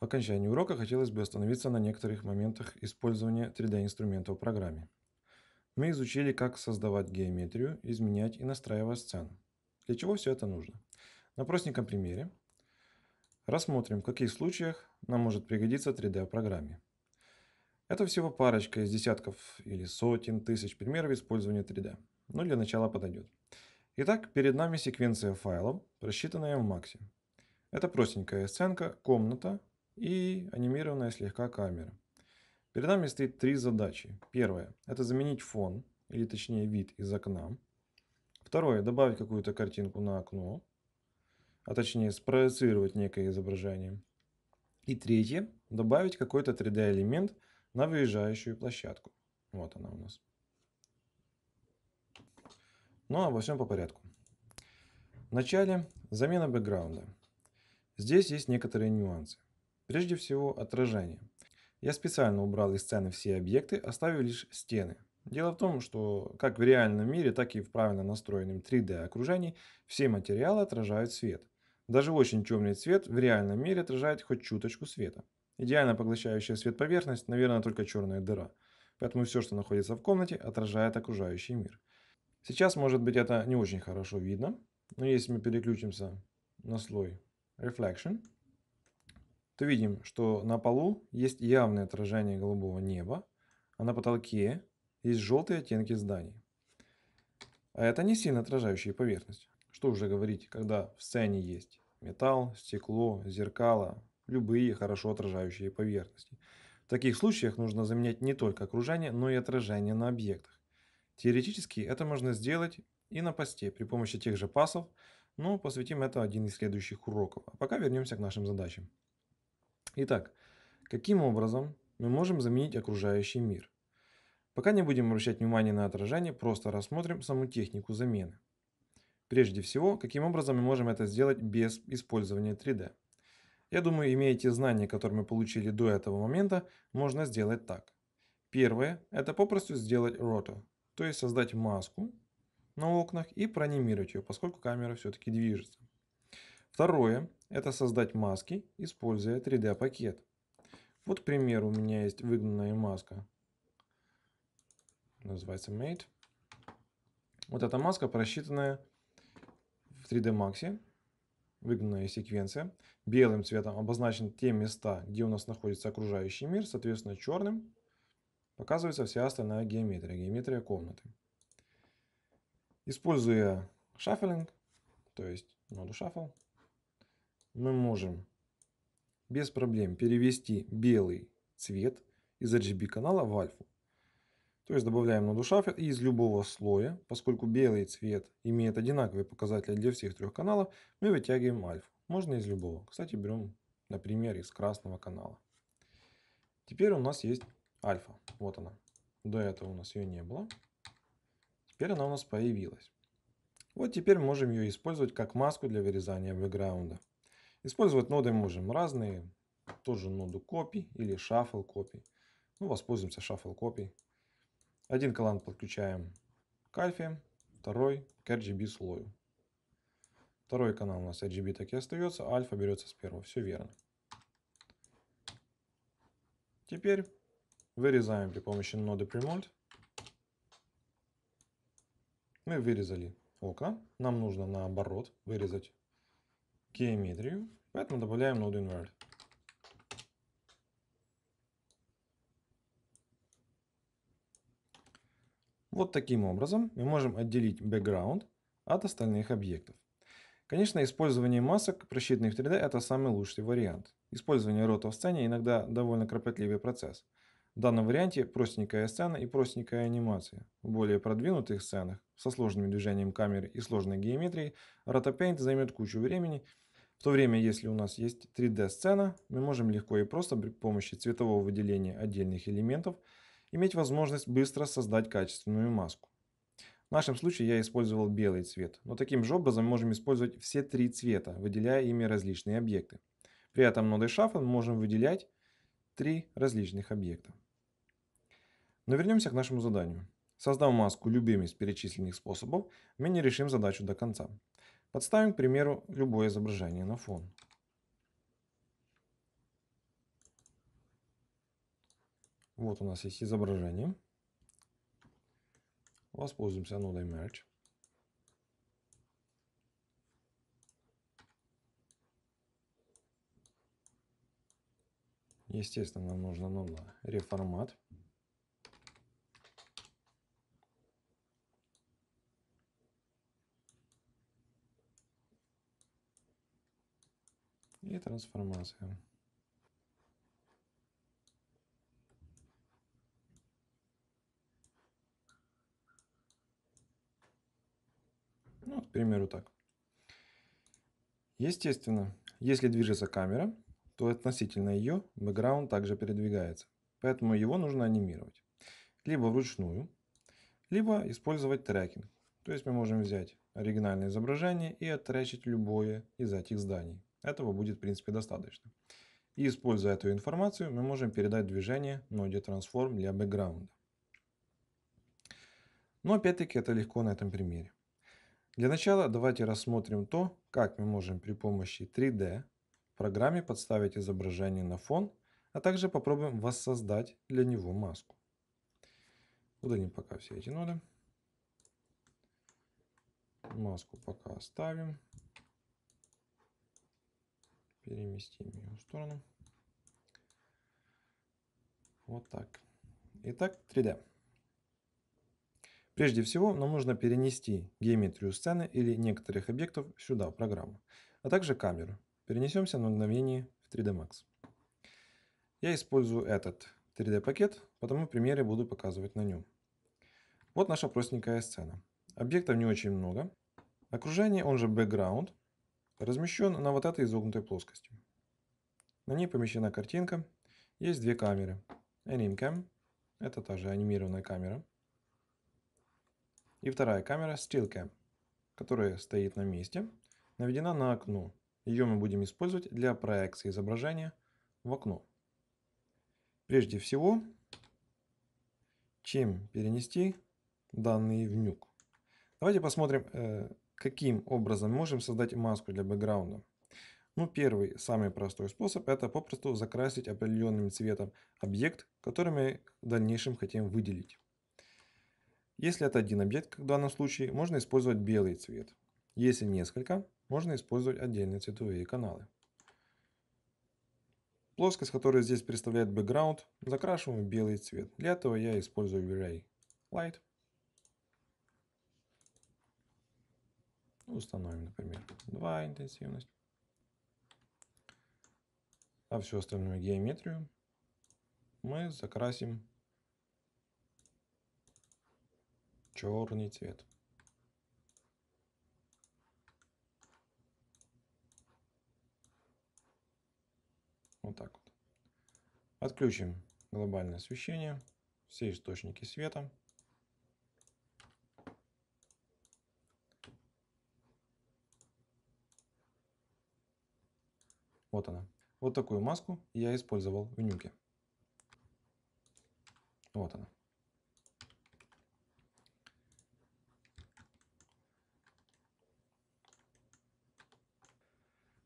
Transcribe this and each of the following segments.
В окончании урока хотелось бы остановиться на некоторых моментах использования 3D-инструмента в программе. Мы изучили, как создавать геометрию, изменять и настраивать сцену. Для чего все это нужно? На простеньком примере рассмотрим, в каких случаях нам может пригодиться 3D-программе. Это всего парочка из десятков или сотен тысяч примеров использования 3D, но ну, для начала подойдет. Итак, перед нами секвенция файлов, рассчитанная в Максе. Это простенькая сценка, комната, и анимированная слегка камера. Перед нами стоит три задачи. Первое – это заменить фон, или точнее вид из окна. Второе – добавить какую-то картинку на окно, а точнее спроецировать некое изображение. И третье – добавить какой-то 3D-элемент на выезжающую площадку. Вот она у нас. Но ну, обо всем по порядку. Вначале замена бэкграунда. Здесь есть некоторые нюансы. Прежде всего отражение. Я специально убрал из сцены все объекты, оставив лишь стены. Дело в том, что как в реальном мире, так и в правильно настроенном 3D окружении все материалы отражают свет. Даже очень темный цвет в реальном мире отражает хоть чуточку света. Идеально поглощающая свет поверхность, наверное, только черная дыра. Поэтому все, что находится в комнате, отражает окружающий мир. Сейчас, может быть, это не очень хорошо видно, но если мы переключимся на слой Reflection – то видим, что на полу есть явное отражение голубого неба, а на потолке есть желтые оттенки зданий. А это не сильно отражающая поверхность. Что уже говорить, когда в сцене есть металл, стекло, зеркало, любые хорошо отражающие поверхности. В таких случаях нужно заменять не только окружение, но и отражение на объектах. Теоретически это можно сделать и на посте при помощи тех же пасов, но посвятим это один из следующих уроков. А пока вернемся к нашим задачам. Итак, каким образом мы можем заменить окружающий мир? Пока не будем обращать внимание на отражение, просто рассмотрим саму технику замены. Прежде всего, каким образом мы можем это сделать без использования 3D? Я думаю, имея те знания, которые мы получили до этого момента, можно сделать так. Первое – это попросту сделать роту, то есть создать маску на окнах и проанимировать ее, поскольку камера все-таки движется. Второе – это создать маски, используя 3D-пакет. Вот, к примеру, у меня есть выгнанная маска. Называется Mate. Вот эта маска, просчитанная в 3D Max, выгнанная секвенция. Белым цветом обозначены те места, где у нас находится окружающий мир, соответственно, черным показывается вся остальная геометрия, геометрия комнаты. Используя шаффлинг, то есть ноду шаффл, мы можем без проблем перевести белый цвет из RGB канала в альфу. То есть добавляем ноду шафер из любого слоя, поскольку белый цвет имеет одинаковые показатели для всех трех каналов, мы вытягиваем альфу. Можно из любого. Кстати, берем, например, из красного канала. Теперь у нас есть альфа. Вот она. До этого у нас ее не было. Теперь она у нас появилась. Вот теперь можем ее использовать как маску для вырезания бэкграунда. Использовать ноды можем разные. Тоже ноду копий или shuffle копий. Ну, воспользуемся shuffle копий. Один коллан подключаем к альфе, второй к RGB слою. Второй канал у нас RGB так и остается, а альфа берется с первого. Все верно. Теперь вырезаем при помощи ноды Premold. Мы вырезали окна. Нам нужно наоборот вырезать геометрию, поэтому добавляем ноду invert. Вот таким образом мы можем отделить background от остальных объектов. Конечно, использование масок, рассчитанных в 3D, это самый лучший вариант. Использование ротов в сцене иногда довольно кропотливый процесс. В данном варианте простенькая сцена и простенькая анимация. В более продвинутых сценах со сложным движением камеры и сложной геометрией ротопейнт займет кучу времени в то время, если у нас есть 3D-сцена, мы можем легко и просто при помощи цветового выделения отдельных элементов иметь возможность быстро создать качественную маску. В нашем случае я использовал белый цвет, но таким же образом можем использовать все три цвета, выделяя ими различные объекты. При этом нодой шафа мы можем выделять три различных объекта. Но вернемся к нашему заданию. Создав маску любыми из перечисленных способов, мы не решим задачу до конца. Подставим, к примеру, любое изображение на фон. Вот у нас есть изображение. Воспользуемся нодой Merge. Естественно, нам нужна нода РЕФОРМАТ. и трансформация. Ну, к примеру, так. Естественно, если движется камера, то относительно ее бэкграунд также передвигается, поэтому его нужно анимировать. Либо вручную, либо использовать трекинг. То есть мы можем взять оригинальное изображение и оттречить любое из этих зданий. Этого будет в принципе достаточно. И используя эту информацию, мы можем передать движение ноде Transform для бэкграунда. Но опять-таки это легко на этом примере. Для начала давайте рассмотрим то, как мы можем при помощи 3D в программе подставить изображение на фон, а также попробуем воссоздать для него маску. Удалим пока все эти ноды. Маску пока оставим переместим ее в сторону. Вот так. Итак, 3D. Прежде всего, нам нужно перенести геометрию сцены или некоторых объектов сюда, в программу, а также камеру. Перенесемся на мгновение в 3D Max. Я использую этот 3D пакет, потому в примере буду показывать на нем. Вот наша простенькая сцена. Объектов не очень много. Окружение, он же бэкграунд, размещен на вот этой изогнутой плоскости. На ней помещена картинка. Есть две камеры. AnimCam, это та же анимированная камера. И вторая камера StillCam, которая стоит на месте, наведена на окно. Ее мы будем использовать для проекции изображения в окно. Прежде всего, чем перенести данные в нюк. Давайте посмотрим, э, каким образом можем создать маску для бэкграунда. Ну, первый, самый простой способ – это попросту закрасить определенным цветом объект, который мы в дальнейшем хотим выделить. Если это один объект, как в данном случае, можно использовать белый цвет. Если несколько, можно использовать отдельные цветовые каналы. Плоскость, которая здесь представляет бэкграунд, закрашиваем в белый цвет. Для этого я использую Array Light. установим, например, 2 интенсивность. А всю остальную геометрию мы закрасим черный цвет. Вот так вот. Отключим глобальное освещение, все источники света. Вот она. Вот такую маску я использовал в нюке. Вот она.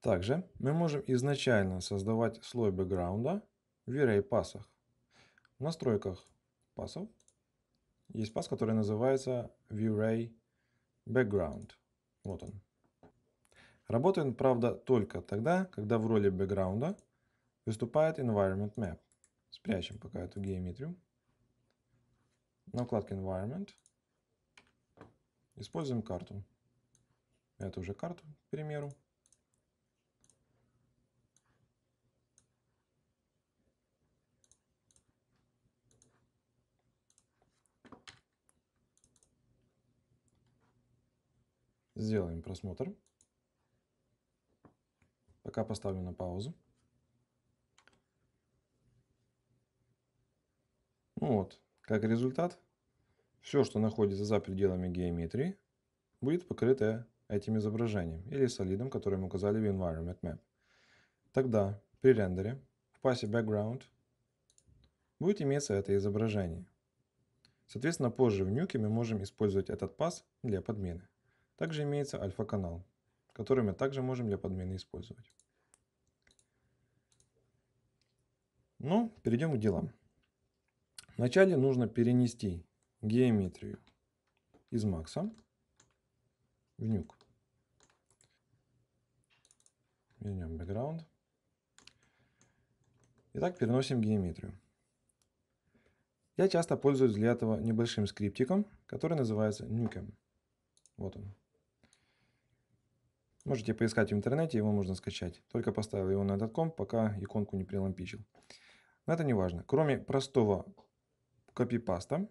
Также мы можем изначально создавать слой бэкграунда в array пасах. В настройках пасов есть пас, который называется VRay Background. Вот он. Работает, он, правда, только тогда, когда в роли бэкграунда выступает Environment Map. Спрячем пока эту геометрию. На вкладке Environment используем карту. Это уже карту, к примеру. Сделаем просмотр. Пока поставлю на паузу. Ну вот, как результат, все, что находится за пределами геометрии, будет покрыто этим изображением или солидом, который мы указали в Environment Map. Тогда при рендере в пасе Background будет иметься это изображение. Соответственно, позже в нюке мы можем использовать этот пас для подмены. Также имеется альфа-канал, который мы также можем для подмены использовать. Но ну, перейдем к делам. Вначале нужно перенести геометрию из макса в нюк. Меняем бэкграунд. Итак, переносим геометрию. Я часто пользуюсь для этого небольшим скриптиком, который называется нюкем. Вот он. Можете поискать в интернете, его можно скачать. Только поставил его на этот комп, пока иконку не прилампичил. Но это не важно. Кроме простого копипаста,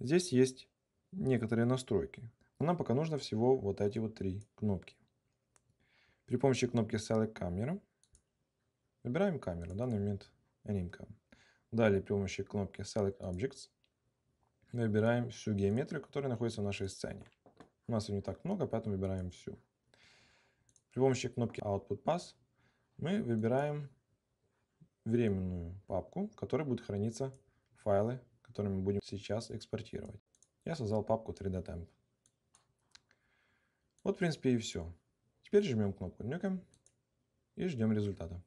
здесь есть некоторые настройки. Но нам пока нужно всего вот эти вот три кнопки. При помощи кнопки Select Camera выбираем камеру, в данный момент анимка. Далее при помощи кнопки Select Objects выбираем всю геометрию, которая находится в нашей сцене. У нас ее не так много, поэтому выбираем всю. При помощи кнопки Output Pass мы выбираем временную папку, в которой будут храниться файлы, которые мы будем сейчас экспортировать. Я создал папку 3 d Temp. Вот, в принципе, и все. Теперь жмем кнопку «Нюкаем» и ждем результата.